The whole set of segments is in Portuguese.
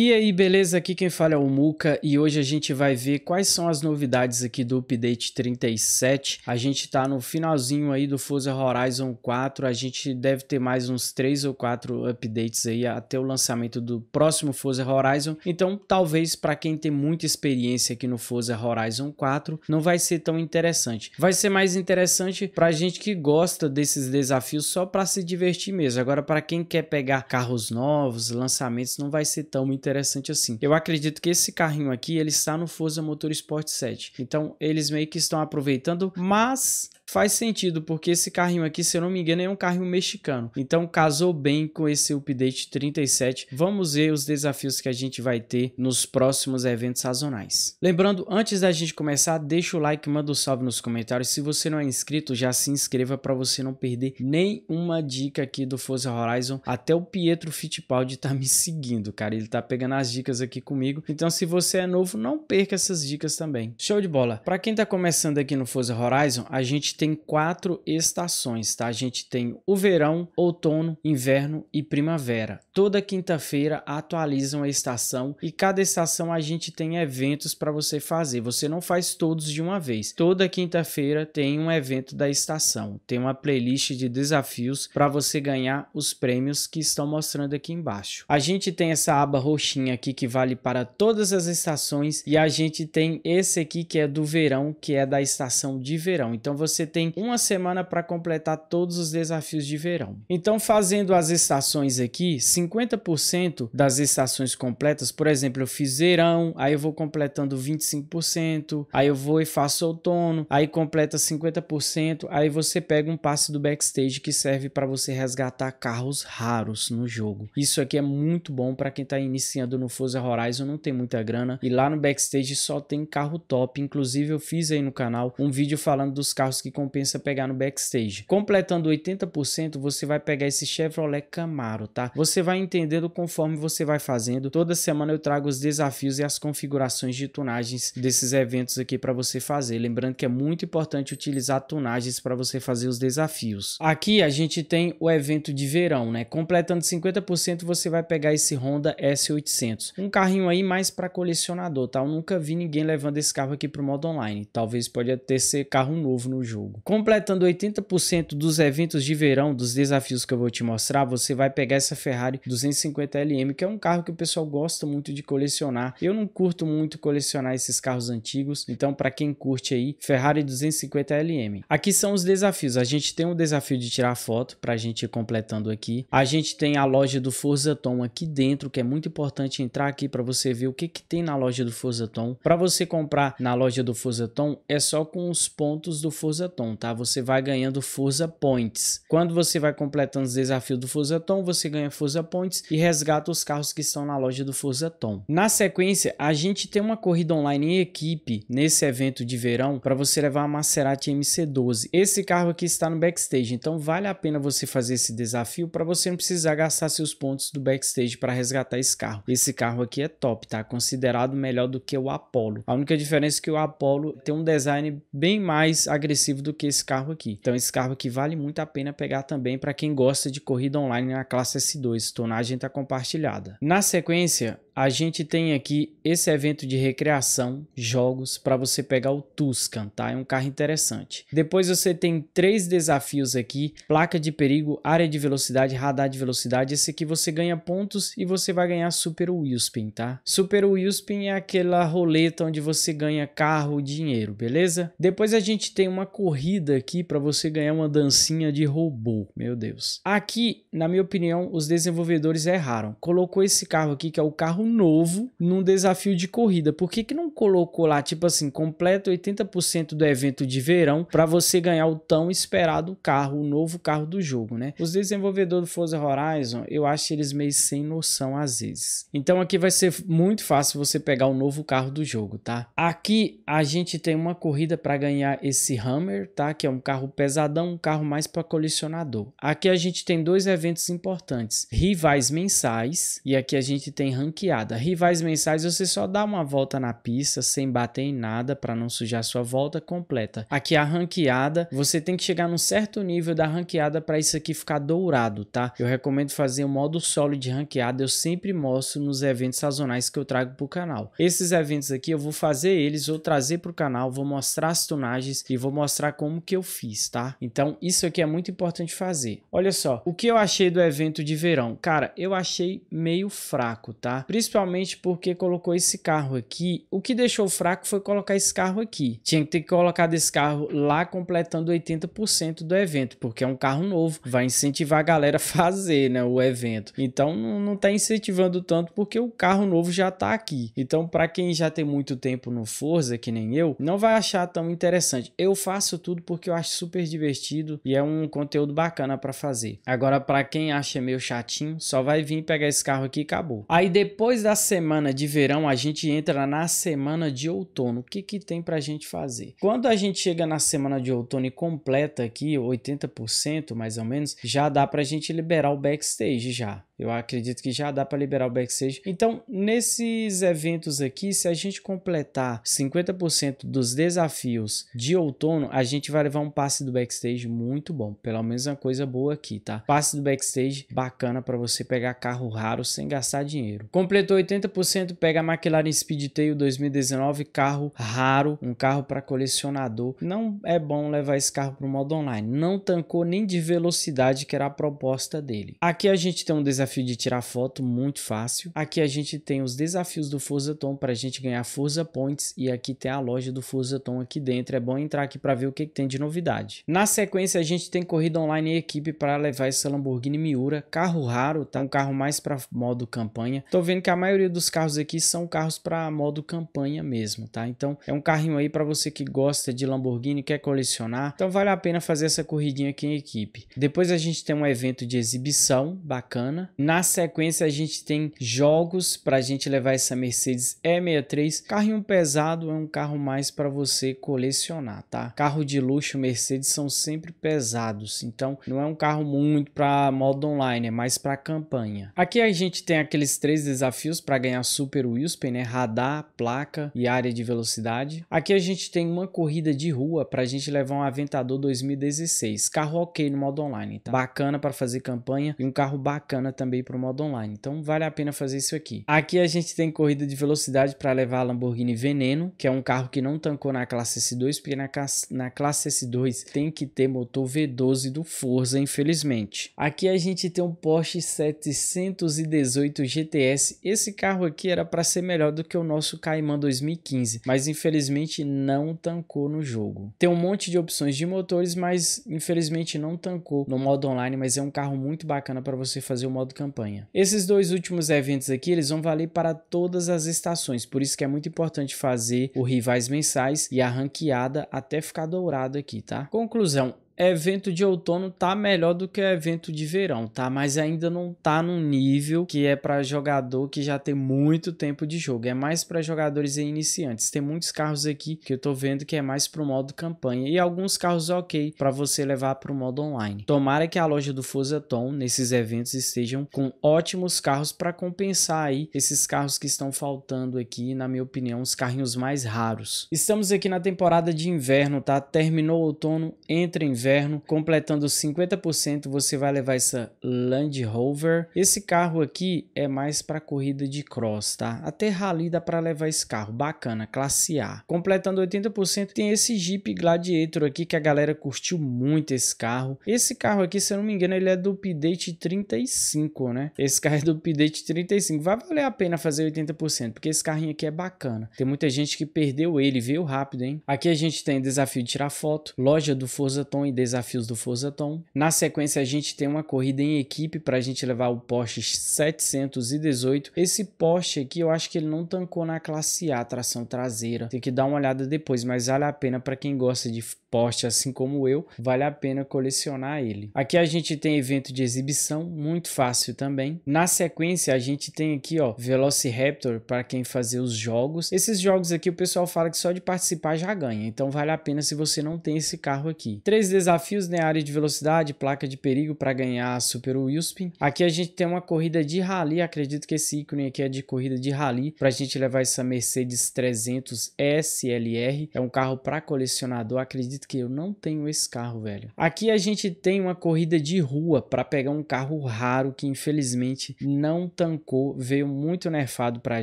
E aí, beleza? Aqui quem fala é o Muca e hoje a gente vai ver quais são as novidades aqui do update 37. A gente está no finalzinho aí do Forza Horizon 4, a gente deve ter mais uns 3 ou 4 updates aí até o lançamento do próximo Forza Horizon. Então, talvez para quem tem muita experiência aqui no Forza Horizon 4, não vai ser tão interessante. Vai ser mais interessante para gente que gosta desses desafios só para se divertir mesmo. Agora, para quem quer pegar carros novos, lançamentos, não vai ser tão interessante interessante assim. Eu acredito que esse carrinho aqui, ele está no Forza Motorsport 7. Então, eles meio que estão aproveitando, mas Faz sentido, porque esse carrinho aqui, se eu não me engano, é um carrinho mexicano. Então casou bem com esse update 37. Vamos ver os desafios que a gente vai ter nos próximos eventos sazonais. Lembrando, antes da gente começar, deixa o like, manda um salve nos comentários. Se você não é inscrito, já se inscreva para você não perder nenhuma dica aqui do Forza Horizon. Até o Pietro Fittipaldi tá me seguindo, cara. Ele tá pegando as dicas aqui comigo. Então, se você é novo, não perca essas dicas também. Show de bola. Para quem tá começando aqui no Forza Horizon, a gente tem quatro estações, tá? A gente tem o verão, outono, inverno e primavera. Toda quinta-feira atualizam a estação e cada estação a gente tem eventos para você fazer. Você não faz todos de uma vez. Toda quinta-feira tem um evento da estação. Tem uma playlist de desafios para você ganhar os prêmios que estão mostrando aqui embaixo. A gente tem essa aba roxinha aqui que vale para todas as estações e a gente tem esse aqui que é do verão, que é da estação de verão. Então você tem uma semana para completar todos os desafios de verão. Então, fazendo as estações aqui, 50% das estações completas, por exemplo, eu fiz verão, aí eu vou completando 25%, aí eu vou e faço outono, aí completa 50%, aí você pega um passe do backstage que serve para você resgatar carros raros no jogo. Isso aqui é muito bom para quem está iniciando no Forza Horizon, não tem muita grana e lá no backstage só tem carro top. Inclusive eu fiz aí no canal um vídeo falando dos carros que compensa pegar no backstage. Completando 80%, você vai pegar esse Chevrolet Camaro, tá? Você vai entendendo conforme você vai fazendo. Toda semana eu trago os desafios e as configurações de tunagens desses eventos aqui para você fazer. Lembrando que é muito importante utilizar tunagens para você fazer os desafios. Aqui a gente tem o evento de verão, né? Completando 50%, você vai pegar esse Honda S800. Um carrinho aí mais para colecionador, tá? Eu nunca vi ninguém levando esse carro aqui para o modo online. Talvez pode ter ser carro novo no jogo. Completando 80% dos eventos de verão, dos desafios que eu vou te mostrar, você vai pegar essa Ferrari 250LM, que é um carro que o pessoal gosta muito de colecionar. Eu não curto muito colecionar esses carros antigos, então para quem curte aí, Ferrari 250LM. Aqui são os desafios. A gente tem o um desafio de tirar foto para a gente ir completando aqui. A gente tem a loja do Forza Tom aqui dentro, que é muito importante entrar aqui para você ver o que, que tem na loja do Forza Tom. Para você comprar na loja do Forza Tom, é só com os pontos do Forza Forzaton, tá? Você vai ganhando Forza Points. Quando você vai completando os desafios do Tom você ganha Forza Points e resgata os carros que estão na loja do Tom Na sequência, a gente tem uma corrida online em equipe nesse evento de verão para você levar a Maserati MC12. Esse carro aqui está no backstage, então vale a pena você fazer esse desafio para você não precisar gastar seus pontos do backstage para resgatar esse carro. Esse carro aqui é top, tá? Considerado melhor do que o Apollo. A única diferença é que o Apollo tem um design bem mais agressivo agressivo do que esse carro aqui. Então esse carro aqui vale muito a pena pegar também para quem gosta de corrida online na classe S2, tonagem está compartilhada. Na sequência, a gente tem aqui esse evento de recreação, jogos, para você pegar o Tuscan, tá? É um carro interessante. Depois você tem três desafios aqui, placa de perigo, área de velocidade, radar de velocidade. Esse aqui você ganha pontos e você vai ganhar Super Wheelspin, tá? Super Wheelspin é aquela roleta onde você ganha carro, e dinheiro, beleza? Depois a gente tem uma corrida aqui para você ganhar uma dancinha de robô, meu Deus. Aqui, na minha opinião, os desenvolvedores erraram. Colocou esse carro aqui, que é o carro novo num desafio de corrida. Por que, que não colocou lá, tipo assim, completa 80% do evento de verão para você ganhar o tão esperado carro, o novo carro do jogo, né? Os desenvolvedores do Forza Horizon, eu acho eles meio sem noção às vezes. Então aqui vai ser muito fácil você pegar o novo carro do jogo, tá? Aqui a gente tem uma corrida para ganhar esse Hammer, tá? Que é um carro pesadão, um carro mais para colecionador. Aqui a gente tem dois eventos importantes: rivais mensais e aqui a gente tem ranqueado Rivais mensais você só dá uma volta na pista sem bater em nada para não sujar sua volta completa. Aqui é a ranqueada, você tem que chegar num certo nível da ranqueada para isso aqui ficar dourado, tá? Eu recomendo fazer o um modo solo de ranqueada, eu sempre mostro nos eventos sazonais que eu trago pro canal. Esses eventos aqui eu vou fazer eles, vou trazer pro canal, vou mostrar as tunagens e vou mostrar como que eu fiz, tá? Então isso aqui é muito importante fazer. Olha só, o que eu achei do evento de verão? Cara, eu achei meio fraco, tá? Principalmente principalmente porque colocou esse carro aqui. O que deixou fraco foi colocar esse carro aqui. Tinha que ter colocado esse carro lá completando 80% do evento, porque é um carro novo, vai incentivar a galera a fazer, né, o evento. Então não, está tá incentivando tanto porque o carro novo já tá aqui. Então para quem já tem muito tempo no Forza, que nem eu, não vai achar tão interessante. Eu faço tudo porque eu acho super divertido e é um conteúdo bacana para fazer. Agora para quem acha meio chatinho, só vai vir pegar esse carro aqui e acabou. Aí depois depois da semana de verão, a gente entra na semana de outono. O que, que tem para a gente fazer? Quando a gente chega na semana de outono e completa aqui 80% mais ou menos, já dá para a gente liberar o backstage já. Eu acredito que já dá para liberar o backstage. Então, nesses eventos aqui, se a gente completar 50% dos desafios de outono, a gente vai levar um passe do backstage muito bom. Pelo menos uma coisa boa aqui, tá? Passe do backstage bacana para você pegar carro raro sem gastar dinheiro. Completou 80%, pega a McLaren Speedtail 2019, carro raro, um carro para colecionador. Não é bom levar esse carro para o modo online. Não tancou nem de velocidade, que era a proposta dele. Aqui a gente tem um desafio desafio de tirar foto muito fácil. Aqui a gente tem os desafios do Forza Tom para a gente ganhar Forza Points e aqui tem a loja do Forza Tom aqui dentro. É bom entrar aqui para ver o que, que, tem de novidade. Na sequência a gente tem corrida online em equipe para levar essa Lamborghini Miura, carro raro, tá? Um carro mais para modo campanha. Tô vendo que a maioria dos carros aqui são carros para modo campanha mesmo, tá? Então é um carrinho aí para você que gosta de Lamborghini, quer colecionar. Então vale a pena fazer essa corridinha aqui em equipe. Depois a gente tem um evento de exibição bacana na sequência, a gente tem jogos para a gente levar essa Mercedes E63. Carrinho pesado é um carro mais para você colecionar, tá? Carro de luxo Mercedes são sempre pesados, então não é um carro muito para modo online, é mais para campanha. Aqui a gente tem aqueles três desafios para ganhar Super Wheelspin, né? Radar, placa e área de velocidade. Aqui a gente tem uma corrida de rua para a gente levar um Aventador 2016. Carro ok no modo online, tá? Bacana para fazer campanha e um carro bacana também também para o modo online. Então vale a pena fazer isso aqui. Aqui a gente tem corrida de velocidade para levar a Lamborghini Veneno, que é um carro que não tancou na classe S2, porque na, na classe S2 tem que ter motor V12 do Forza, infelizmente. Aqui a gente tem um Porsche 718 GTS. Esse carro aqui era para ser melhor do que o nosso Cayman 2015, mas infelizmente não tancou no jogo. Tem um monte de opções de motores, mas infelizmente não tancou no modo online, mas é um carro muito bacana para você fazer o modo campanha. Esses dois últimos eventos aqui, eles vão valer para todas as estações, por isso que é muito importante fazer o rivais mensais e a ranqueada até ficar dourado aqui, tá? Conclusão, evento de outono tá melhor do que evento de verão, tá? Mas ainda não tá no nível que é para jogador que já tem muito tempo de jogo. É mais para jogadores iniciantes. Tem muitos carros aqui que eu tô vendo que é mais pro modo campanha e alguns carros OK para você levar pro modo online. Tomara que a loja do Forza Tom nesses eventos estejam com ótimos carros para compensar aí esses carros que estão faltando aqui, na minha opinião, os carrinhos mais raros. Estamos aqui na temporada de inverno, tá? Terminou o outono, entra inverno inverno. Completando 50%, você vai levar essa Land Rover. Esse carro aqui é mais para corrida de cross, tá? Até rally dá para levar esse carro, bacana, classe A. Completando 80%, tem esse Jeep Gladiator aqui que a galera curtiu muito esse carro. Esse carro aqui, se eu não me engano, ele é do update 35, né? Esse carro é do update 35. Vai valer a pena fazer 80%, porque esse carrinho aqui é bacana. Tem muita gente que perdeu ele, veio rápido, hein? Aqui a gente tem desafio de tirar foto, loja do Forza Tom e Desafios do Forzaton. Na sequência, a gente tem uma corrida em equipe para a gente levar o Porsche 718. Esse Porsche aqui, eu acho que ele não tancou na classe A, tração traseira. Tem que dar uma olhada depois, mas vale a pena para quem gosta de Porsche, assim como eu, vale a pena colecionar ele. Aqui a gente tem evento de exibição, muito fácil também. Na sequência, a gente tem aqui, ó, Velociraptor para quem fazer os jogos. Esses jogos aqui o pessoal fala que só de participar já ganha, então vale a pena se você não tem esse carro aqui. Três desafios desafios na né? área de velocidade, placa de perigo para ganhar a Super Wispin. Aqui a gente tem uma corrida de rally, acredito que esse ícone aqui é de corrida de rally, para a gente levar essa Mercedes 300 SLR. É um carro para colecionador, acredito que eu não tenho esse carro, velho. Aqui a gente tem uma corrida de rua para pegar um carro raro que infelizmente não tancou, veio muito nerfado para a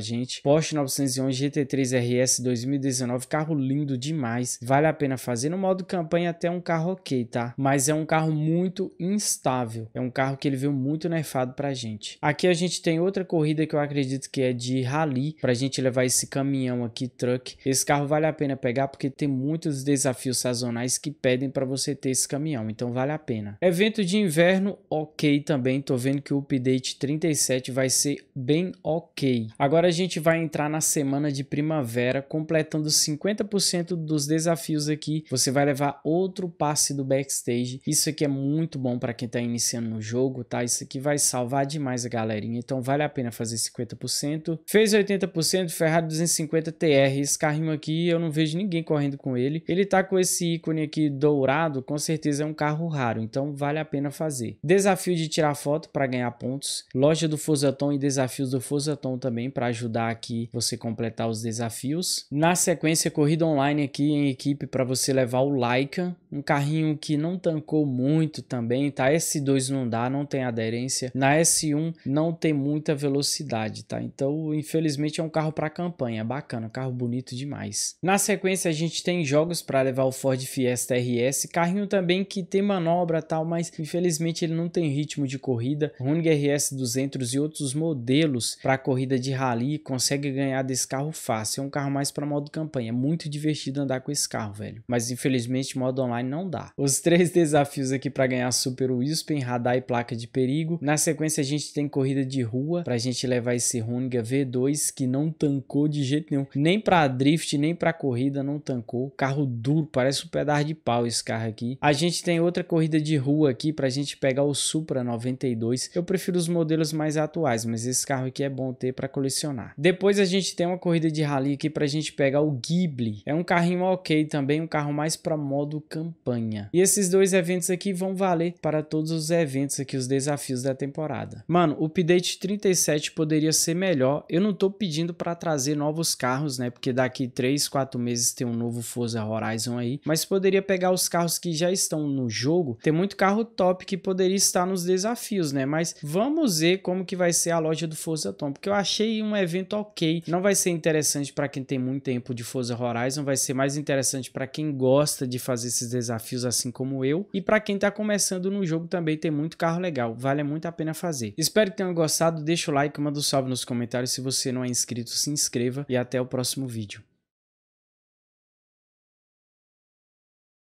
gente. Porsche 911 GT3 RS 2019, carro lindo demais, vale a pena fazer. No modo campanha até um carro ok, ok, tá? Mas é um carro muito instável. É um carro que ele veio muito nerfado pra gente. Aqui a gente tem outra corrida que eu acredito que é de rally, pra gente levar esse caminhão aqui, truck. Esse carro vale a pena pegar porque tem muitos desafios sazonais que pedem para você ter esse caminhão, então vale a pena. Evento de inverno, ok também. Tô vendo que o update 37 vai ser bem ok. Agora a gente vai entrar na semana de primavera, completando 50% dos desafios aqui. Você vai levar outro passe do backstage. Isso aqui é muito bom para quem está iniciando no jogo, tá? Isso aqui vai salvar demais a galerinha, então vale a pena fazer 50%. Fez 80%, Ferrari 250 TR. Esse carrinho aqui eu não vejo ninguém correndo com ele. Ele tá com esse ícone aqui dourado, com certeza é um carro raro, então vale a pena fazer. Desafio de tirar foto para ganhar pontos. Loja do Fosaton e desafios do Fosaton também para ajudar aqui você completar os desafios. Na sequência, corrida online aqui em equipe para você levar o Laika, um carrinho carrinho que não tancou muito também, tá? S2 não dá, não tem aderência. Na S1 não tem muita velocidade, tá? Então, infelizmente é um carro para campanha, bacana, carro bonito demais. Na sequência a gente tem jogos para levar o Ford Fiesta RS, carrinho também que tem manobra tal, mas infelizmente ele não tem ritmo de corrida. Running RS 200 e outros modelos para corrida de rally consegue ganhar desse carro fácil. É um carro mais para modo campanha, é muito divertido andar com esse carro, velho. Mas infelizmente modo online não dá os três desafios aqui para ganhar Super Wispen, radar e placa de perigo. Na sequência, a gente tem corrida de rua para a gente levar esse Runga V2 que não tancou de jeito nenhum, nem para drift, nem para corrida, não tancou. Carro duro, parece um pedaço de pau esse carro aqui. A gente tem outra corrida de rua aqui para a gente pegar o Supra 92. Eu prefiro os modelos mais atuais, mas esse carro aqui é bom ter para colecionar. Depois a gente tem uma corrida de rally aqui para a gente pegar o Ghibli. É um carrinho ok também, um carro mais para modo campanha. É. E esses dois eventos aqui vão valer para todos os eventos aqui, os desafios da temporada. Mano, o update 37 poderia ser melhor. Eu não tô pedindo para trazer novos carros, né? Porque daqui 3, 4 meses tem um novo Forza Horizon aí. Mas poderia pegar os carros que já estão no jogo. Tem muito carro top que poderia estar nos desafios, né? Mas vamos ver como que vai ser a loja do Forza Tom. Porque eu achei um evento ok. Não vai ser interessante para quem tem muito tempo de Forza Horizon. Vai ser mais interessante para quem gosta de fazer esses desafios assim assim como eu. E para quem tá começando no jogo também tem muito carro legal, vale muito a pena fazer. Espero que tenham gostado, deixa o like, manda um salve nos comentários. Se você não é inscrito, se inscreva e até o próximo vídeo.